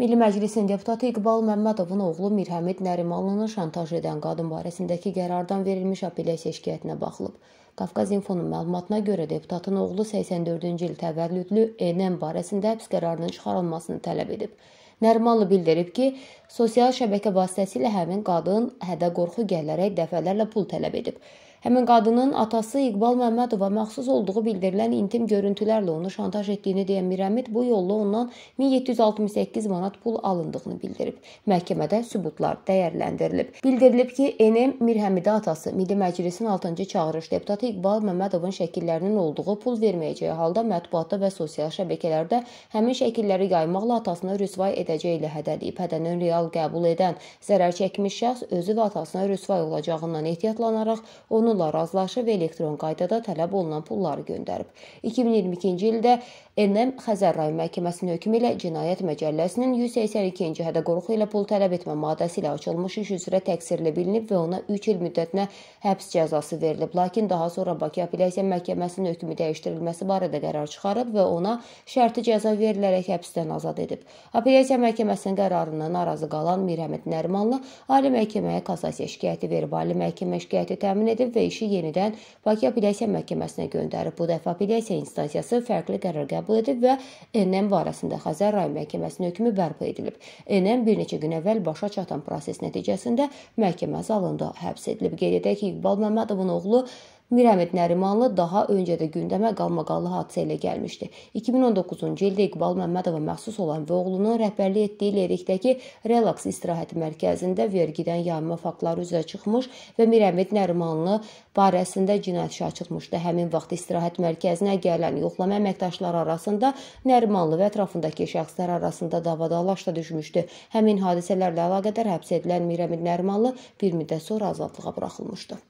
Milli Məclisin deputatı İqbal Məmmədovun oğlu Mirhəmid Nərimanlını şantaj edən qadın barəsindəki qərardan verilmiş apellyasiya şikayətinə baxılıb. Qafqaz İnfonun məlumatına görə deputatın oğlu 84-cü il təvəllüdlü ENM barəsində həbs qərarının çıxarılmasını tələb edib. Nərmanlı bildirib ki, sosial şəbəkə vasitəsilə həmin qadın hədə-qorxu gələrək dəfələrlə pul tələb edib. Həmin qadının atası İqbal Məmmədova məxsus olduğu bildirilən intim görüntülərlə onu şantaj etdiyini deyən Mirəmid bu yolla ondan 1768 manat pul alındığını bildirib. Məhkəmədə sübutlar dəyərləndirilib. Bildirilib ki, NM Mirhəmidə atası Milli Məclisin 6-cı çağırış deputatı İqbal Məmmədovun şəkillərinin olduğu pul verməyəcəyi halda mətbuatda və sosial şəbəkələrdə həmin şəkilləri yaymaqla atasını rüsvay edəcəyi ilə hədələyib. Hədənin real qəbul edən zərər çəkmiş şəxs özü və atasına rüsvay olacağından ehtiyatlanaraq onu onunla razılaşıb elektron qaydada tələb olunan pulları göndərib. 2022-ci ildə NM Xəzər rayon məhkəməsinin hökmü ilə Cinayət Məcəlləsinin 182-ci hədə qoruğu ilə pul tələb etmə maddəsi ilə açılmış iş üzrə təqsirli bilinib və ona 3 il müddətinə həbs cəzası verilib. Lakin daha sonra Bakı Apellyasiya Məhkəməsinin hökmü dəyişdirilməsi barədə qərar çıxarıb və ona şərti cəza verilərək həbsdən azad edib. Apellyasiya Məhkəməsinin qərarına narazı qalan Mirəmid Nərimanlı Ali Məhkəməyə kassasiya şikayəti verib. Ali Məhkəmə şikayəti təmin edib və və işi yenidən Bakı Apellyasiya Məhkəməsinə göndərib. Bu dəfə apellyasiya instansiyası fərqli qərar qəbul edib və NM barəsində Xəzər rayon məhkəməsinin hökmü bərpa edilib. NM bir neçə gün əvvəl başa çatan proses nəticəsində məhkəmə zalında həbs edilib. Qeyd edək ki, İqbal Məmmədovun oğlu Mirəmid Nərimanlı daha öncə də gündəmə qalmaqallı hadisə ilə gəlmişdi. 2019-cu ildə İqbal Məmmədova məxsus olan və oğlunun rəhbərlik etdiyi Lerikdəki Relax istirahət mərkəzində vergidən yayınma faktları üzrə çıxmış və Mirəmid Nərimanlı barəsində cinayət işi açılmışdı. Həmin vaxt istirahət mərkəzinə gələn yoxlama əməkdaşları arasında Nərimanlı və ətrafındakı şəxslər arasında davadalaş da düşmüşdü. Həmin hadisələrlə əlaqədar həbs edilən Mirəmid Nərimanlı bir müddət sonra azadlığa buraxılmışdı.